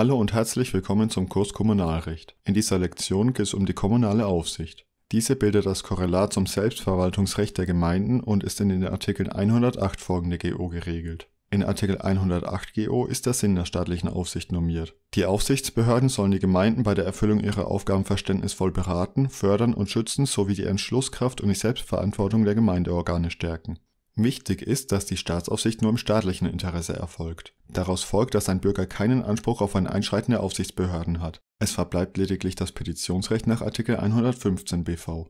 Hallo und herzlich willkommen zum Kurs Kommunalrecht. In dieser Lektion geht es um die kommunale Aufsicht. Diese bildet das Korrelat zum Selbstverwaltungsrecht der Gemeinden und ist in den Artikeln 108 folgende GO geregelt. In Artikel 108 GO ist der Sinn der staatlichen Aufsicht normiert. Die Aufsichtsbehörden sollen die Gemeinden bei der Erfüllung ihrer Aufgaben verständnisvoll beraten, fördern und schützen sowie die Entschlusskraft und die Selbstverantwortung der Gemeindeorgane stärken. Wichtig ist, dass die Staatsaufsicht nur im staatlichen Interesse erfolgt. Daraus folgt, dass ein Bürger keinen Anspruch auf ein Einschreiten der Aufsichtsbehörden hat. Es verbleibt lediglich das Petitionsrecht nach Artikel 115 BV.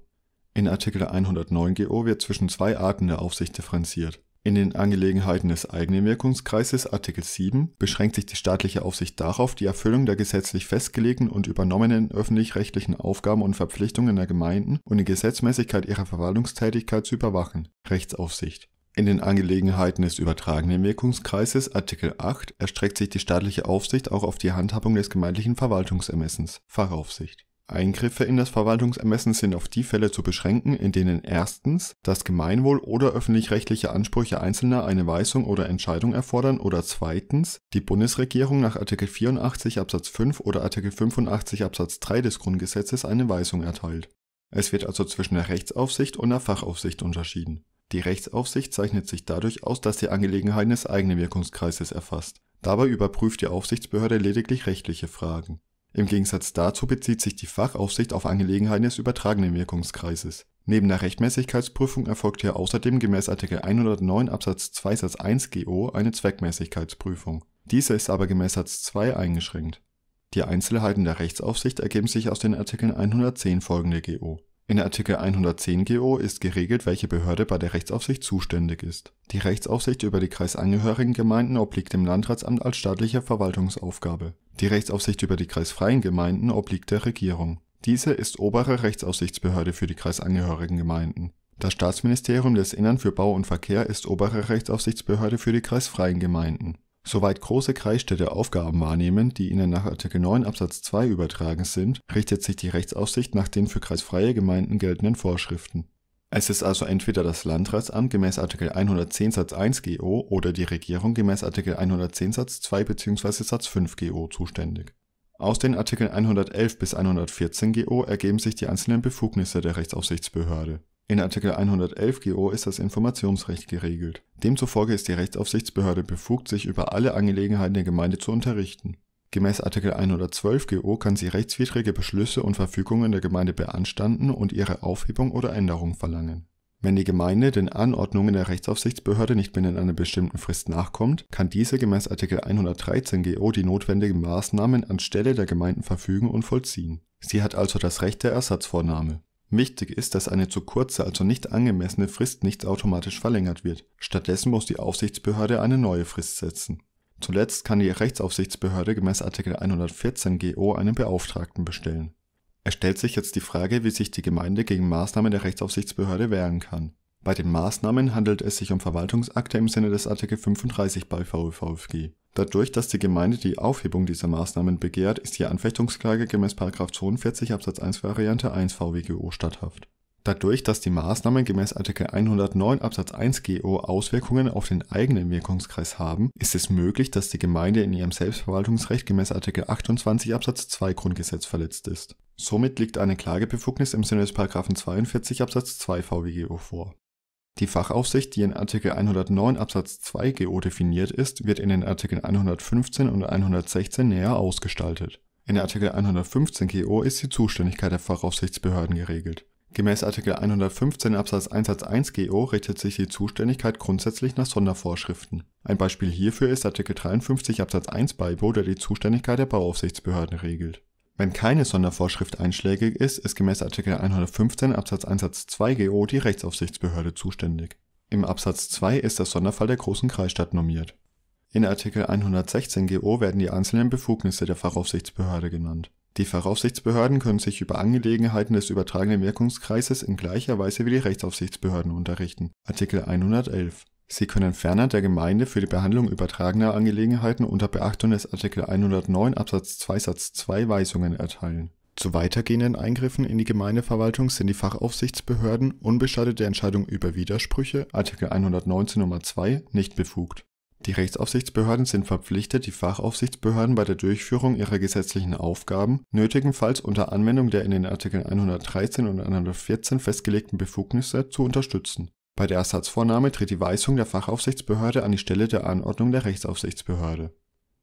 In Artikel 109 GO wird zwischen zwei Arten der Aufsicht differenziert in den Angelegenheiten des eigenen Wirkungskreises (Artikel 7) beschränkt sich die staatliche Aufsicht darauf, die Erfüllung der gesetzlich festgelegten und übernommenen öffentlich-rechtlichen Aufgaben und Verpflichtungen der Gemeinden und die Gesetzmäßigkeit ihrer Verwaltungstätigkeit zu überwachen (Rechtsaufsicht). In den Angelegenheiten des übertragenen Wirkungskreises (Artikel 8) erstreckt sich die staatliche Aufsicht auch auf die Handhabung des gemeindlichen Verwaltungsermessens (Fachaufsicht Eingriffe in das Verwaltungsermessen sind auf die Fälle zu beschränken, in denen erstens das Gemeinwohl oder öffentlich-rechtliche Ansprüche Einzelner eine Weisung oder Entscheidung erfordern oder zweitens die Bundesregierung nach Artikel 84 Absatz 5 oder Artikel 85 Absatz 3 des Grundgesetzes eine Weisung erteilt. Es wird also zwischen der Rechtsaufsicht und der Fachaufsicht unterschieden. Die Rechtsaufsicht zeichnet sich dadurch aus, dass sie Angelegenheiten des eigenen Wirkungskreises erfasst. Dabei überprüft die Aufsichtsbehörde lediglich rechtliche Fragen im Gegensatz dazu bezieht sich die Fachaufsicht auf Angelegenheiten des übertragenen Wirkungskreises. Neben der Rechtmäßigkeitsprüfung erfolgt hier außerdem gemäß Artikel 109 Absatz 2 Satz 1 GO eine Zweckmäßigkeitsprüfung. Diese ist aber gemäß Satz 2 eingeschränkt. Die Einzelheiten der Rechtsaufsicht ergeben sich aus den Artikeln 110 folgende GO in Artikel 110 GO ist geregelt, welche Behörde bei der Rechtsaufsicht zuständig ist. Die Rechtsaufsicht über die kreisangehörigen Gemeinden obliegt dem Landratsamt als staatliche Verwaltungsaufgabe. Die Rechtsaufsicht über die kreisfreien Gemeinden obliegt der Regierung. Diese ist obere Rechtsaufsichtsbehörde für die kreisangehörigen Gemeinden. Das Staatsministerium des Innern für Bau und Verkehr ist obere Rechtsaufsichtsbehörde für die kreisfreien Gemeinden Soweit große Kreisstädte Aufgaben wahrnehmen, die ihnen nach Artikel 9 Absatz 2 übertragen sind, richtet sich die Rechtsaufsicht nach den für kreisfreie Gemeinden geltenden Vorschriften. Es ist also entweder das Landratsamt gemäß Artikel 110 Satz 1 GO oder die Regierung gemäß Artikel 110 Satz 2 bzw. Satz 5 GO zuständig. Aus den Artikeln 111 bis 114 GO ergeben sich die einzelnen Befugnisse der Rechtsaufsichtsbehörde in Artikel 111 GO ist das Informationsrecht geregelt. Demzufolge ist die Rechtsaufsichtsbehörde befugt, sich über alle Angelegenheiten der Gemeinde zu unterrichten. Gemäß Artikel 112 GO kann sie rechtswidrige Beschlüsse und Verfügungen der Gemeinde beanstanden und ihre Aufhebung oder Änderung verlangen. Wenn die Gemeinde den Anordnungen der Rechtsaufsichtsbehörde nicht binnen einer bestimmten Frist nachkommt, kann diese gemäß Artikel 113 GO die notwendigen Maßnahmen anstelle der Gemeinden verfügen und vollziehen. Sie hat also das Recht der Ersatzvornahme. Wichtig ist, dass eine zu kurze, also nicht angemessene Frist nicht automatisch verlängert wird. Stattdessen muss die Aufsichtsbehörde eine neue Frist setzen. Zuletzt kann die Rechtsaufsichtsbehörde gemäß Artikel 114 GO einen Beauftragten bestellen. Es stellt sich jetzt die Frage, wie sich die Gemeinde gegen Maßnahmen der Rechtsaufsichtsbehörde wehren kann bei den Maßnahmen handelt es sich um Verwaltungsakte im Sinne des Artikel 35 bei BVollVfG. Dadurch, dass die Gemeinde die Aufhebung dieser Maßnahmen begehrt, ist die Anfechtungsklage gemäß 42 Absatz 1 Variante 1 VWGO statthaft. Dadurch, dass die Maßnahmen gemäß Artikel 109 Absatz 1 GO Auswirkungen auf den eigenen Wirkungskreis haben, ist es möglich, dass die Gemeinde in ihrem Selbstverwaltungsrecht gemäß Artikel 28 Absatz 2 Grundgesetz verletzt ist. Somit liegt eine Klagebefugnis im Sinne des 42 Absatz 2 VWGO vor die Fachaufsicht, die in Artikel 109 Absatz 2 GO definiert ist, wird in den Artikeln 115 und 116 näher ausgestaltet. In Artikel 115 GO ist die Zuständigkeit der Fachaufsichtsbehörden geregelt. Gemäß Artikel 115 Absatz 1 Satz 1 GO richtet sich die Zuständigkeit grundsätzlich nach Sondervorschriften. Ein Beispiel hierfür ist Artikel 53 Absatz 1 BeiBo, der die Zuständigkeit der Bauaufsichtsbehörden regelt wenn keine Sondervorschrift einschlägig ist, ist gemäß Artikel 115 Absatz 1 Satz 2 GO die Rechtsaufsichtsbehörde zuständig. Im Absatz 2 ist der Sonderfall der großen Kreisstadt normiert. In Artikel 116 GO werden die einzelnen Befugnisse der Fachaufsichtsbehörde genannt. Die Fachaufsichtsbehörden können sich über Angelegenheiten des übertragenen Wirkungskreises in gleicher Weise wie die Rechtsaufsichtsbehörden unterrichten. Artikel 111 Sie können ferner der Gemeinde für die Behandlung übertragener Angelegenheiten unter Beachtung des Artikel 109 Absatz 2 Satz 2 Weisungen erteilen. Zu weitergehenden Eingriffen in die Gemeindeverwaltung sind die Fachaufsichtsbehörden unbeschadet der Entscheidung über Widersprüche Artikel 119 Nummer 2) nicht befugt. Die Rechtsaufsichtsbehörden sind verpflichtet, die Fachaufsichtsbehörden bei der Durchführung ihrer gesetzlichen Aufgaben nötigenfalls unter Anwendung der in den Artikeln 113 und 114 festgelegten Befugnisse zu unterstützen bei der Ersatzvornahme tritt die Weisung der Fachaufsichtsbehörde an die Stelle der Anordnung der Rechtsaufsichtsbehörde.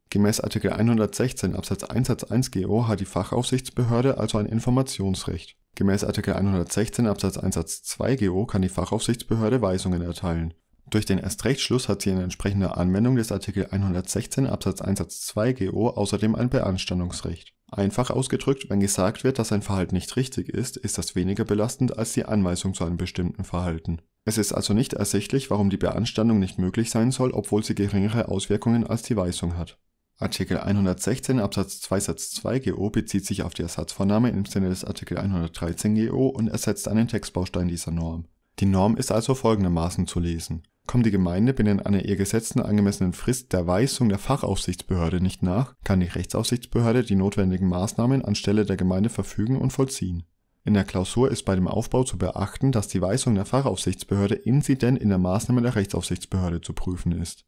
Gemäß Artikel 116 Absatz 1 Satz 1 GO hat die Fachaufsichtsbehörde also ein Informationsrecht. Gemäß Artikel 116 Absatz 1 Satz 2 GO kann die Fachaufsichtsbehörde Weisungen erteilen. Durch den Erstrechtsschluss hat sie in entsprechender Anwendung des Artikel 116 Absatz 1 Satz 2 GO außerdem ein Beanstandungsrecht Einfach ausgedrückt, wenn gesagt wird, dass ein Verhalten nicht richtig ist, ist das weniger belastend als die Anweisung zu einem bestimmten Verhalten. Es ist also nicht ersichtlich, warum die Beanstandung nicht möglich sein soll, obwohl sie geringere Auswirkungen als die Weisung hat. Artikel 116 Absatz 2 Satz 2 GO bezieht sich auf die Ersatzvornahme im Sinne des Artikel 113 GO und ersetzt einen Textbaustein dieser Norm. Die Norm ist also folgendermaßen zu lesen Kommt die Gemeinde binnen einer ihr gesetzten angemessenen Frist der Weisung der Fachaufsichtsbehörde nicht nach, kann die Rechtsaufsichtsbehörde die notwendigen Maßnahmen anstelle der Gemeinde verfügen und vollziehen. In der Klausur ist bei dem Aufbau zu beachten, dass die Weisung der Fachaufsichtsbehörde inzident in der Maßnahme der Rechtsaufsichtsbehörde zu prüfen ist.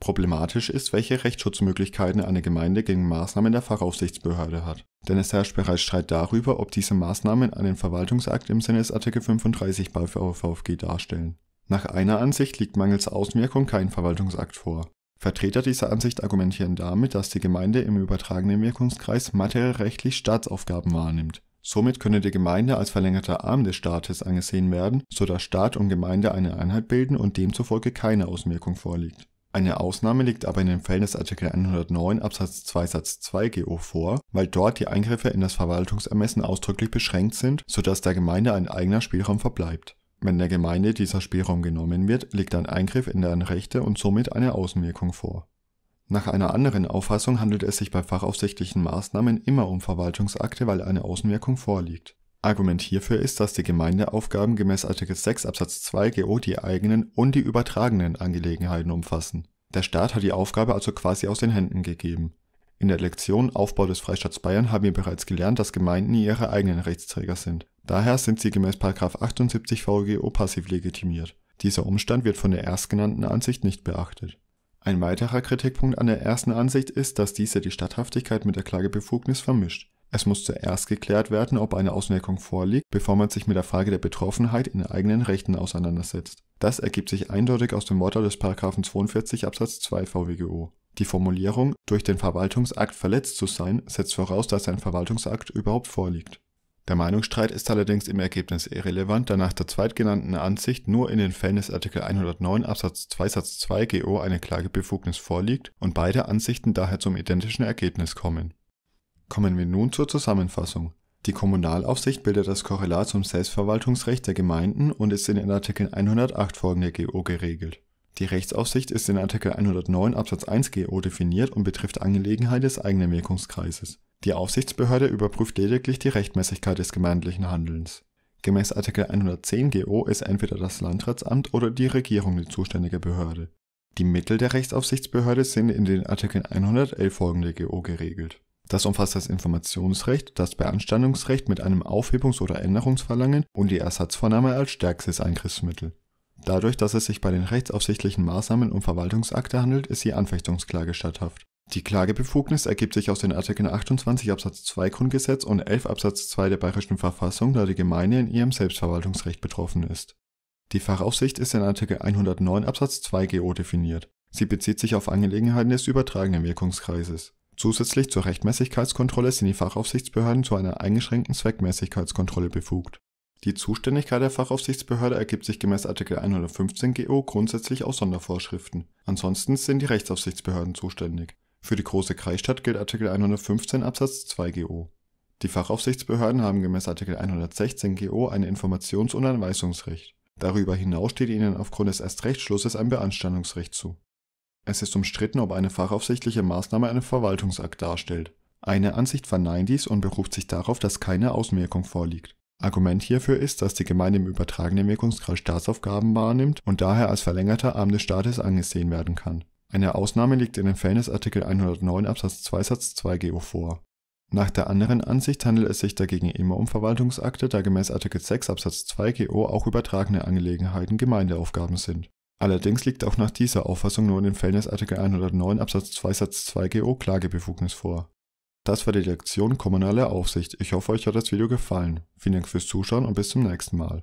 Problematisch ist, welche Rechtsschutzmöglichkeiten eine Gemeinde gegen Maßnahmen der Fachaufsichtsbehörde hat, denn es herrscht bereits Streit darüber, ob diese Maßnahmen einen Verwaltungsakt im Sinne des Artikel 35 BVVFG darstellen nach einer Ansicht liegt mangels Auswirkung kein Verwaltungsakt vor. Vertreter dieser Ansicht argumentieren damit, dass die Gemeinde im übertragenen Wirkungskreis materiell-rechtlich Staatsaufgaben wahrnimmt. Somit könne die Gemeinde als verlängerter Arm des Staates angesehen werden, sodass Staat und Gemeinde eine Einheit bilden und demzufolge keine Auswirkung vorliegt. Eine Ausnahme liegt aber in den Fällen des Artikel 109 Absatz 2 Satz 2 GO vor, weil dort die Eingriffe in das Verwaltungsermessen ausdrücklich beschränkt sind, sodass der Gemeinde ein eigener Spielraum verbleibt wenn der Gemeinde dieser Spielraum genommen wird, liegt ein Eingriff in deren Rechte und somit eine Außenwirkung vor. Nach einer anderen Auffassung handelt es sich bei fachaufsichtlichen Maßnahmen immer um Verwaltungsakte, weil eine Außenwirkung vorliegt. Argument hierfür ist, dass die Gemeindeaufgaben gemäß Artikel 6 Absatz 2 GO die eigenen und die übertragenen Angelegenheiten umfassen. Der Staat hat die Aufgabe also quasi aus den Händen gegeben in der Lektion Aufbau des Freistaats Bayern haben wir bereits gelernt, dass Gemeinden ihre eigenen Rechtsträger sind. Daher sind sie gemäß 78 VGO passiv legitimiert. Dieser Umstand wird von der erstgenannten Ansicht nicht beachtet. Ein weiterer Kritikpunkt an der ersten Ansicht ist, dass diese die Statthaftigkeit mit der Klagebefugnis vermischt. Es muss zuerst geklärt werden, ob eine Auswirkung vorliegt, bevor man sich mit der Frage der Betroffenheit in eigenen Rechten auseinandersetzt. Das ergibt sich eindeutig aus dem Wortlaut des 42 Absatz 2 VWGO. Die Formulierung, durch den Verwaltungsakt verletzt zu sein, setzt voraus, dass ein Verwaltungsakt überhaupt vorliegt. Der Meinungsstreit ist allerdings im Ergebnis irrelevant, da nach der zweitgenannten Ansicht nur in den Fällen des Artikel 109 Absatz 2 Satz 2 GO eine Klagebefugnis vorliegt und beide Ansichten daher zum identischen Ergebnis kommen. Kommen wir nun zur Zusammenfassung. Die Kommunalaufsicht bildet das Korrelat zum Selbstverwaltungsrecht der Gemeinden und ist in den Artikeln 108 folgende GO geregelt die Rechtsaufsicht ist in Artikel 109 Absatz 1 GO definiert und betrifft Angelegenheiten des eigenen Wirkungskreises. Die Aufsichtsbehörde überprüft lediglich die Rechtmäßigkeit des gemeindlichen Handelns. Gemäß Artikel 110 GO ist entweder das Landratsamt oder die Regierung die zuständige Behörde. Die Mittel der Rechtsaufsichtsbehörde sind in den Artikeln 111 folgende GO geregelt. Das umfasst das Informationsrecht, das Beanstandungsrecht mit einem Aufhebungs- oder Änderungsverlangen und die Ersatzvornahme als stärkstes Eingriffsmittel Dadurch, dass es sich bei den rechtsaufsichtlichen Maßnahmen um Verwaltungsakte handelt, ist die Anfechtungsklage statthaft. Die Klagebefugnis ergibt sich aus den Artikeln 28 Absatz 2 Grundgesetz und 11 Absatz 2 der Bayerischen Verfassung, da die Gemeinde in ihrem Selbstverwaltungsrecht betroffen ist. Die Fachaufsicht ist in Artikel 109 Absatz 2 GO definiert. Sie bezieht sich auf Angelegenheiten des übertragenen Wirkungskreises. Zusätzlich zur Rechtmäßigkeitskontrolle sind die Fachaufsichtsbehörden zu einer eingeschränkten Zweckmäßigkeitskontrolle befugt. Die Zuständigkeit der Fachaufsichtsbehörde ergibt sich gemäß Artikel 115 GO grundsätzlich aus Sondervorschriften. Ansonsten sind die Rechtsaufsichtsbehörden zuständig. Für die große Kreisstadt gilt Artikel 115 Absatz 2 GO. Die Fachaufsichtsbehörden haben gemäß Artikel 116 GO ein Informations- und ein Darüber hinaus steht ihnen aufgrund des Erstrechtsschlusses ein Beanstandungsrecht zu. Es ist umstritten, ob eine fachaufsichtliche Maßnahme einen Verwaltungsakt darstellt. Eine Ansicht verneint dies und beruft sich darauf, dass keine Außenwirkung vorliegt. Argument hierfür ist, dass die Gemeinde im übertragenen Wirkungsgrad Staatsaufgaben wahrnimmt und daher als verlängerter Arm des Staates angesehen werden kann. Eine Ausnahme liegt in dem Fairness Artikel 109 Absatz 2 Satz 2 GO vor. Nach der anderen Ansicht handelt es sich dagegen immer um Verwaltungsakte, da gemäß Artikel 6 Absatz 2 GO auch übertragene Angelegenheiten Gemeindeaufgaben sind. Allerdings liegt auch nach dieser Auffassung nur in dem Fairness Artikel 109 Absatz 2 Satz 2 GO Klagebefugnis vor das war die Lektion Kommunale Aufsicht. Ich hoffe, euch hat das Video gefallen. Vielen Dank fürs Zuschauen und bis zum nächsten Mal.